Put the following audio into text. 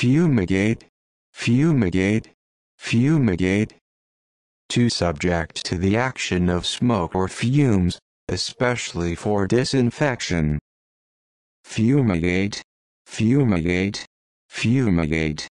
fumigate, fumigate, fumigate. To subject to the action of smoke or fumes, especially for disinfection. Fumigate, fumigate, fumigate.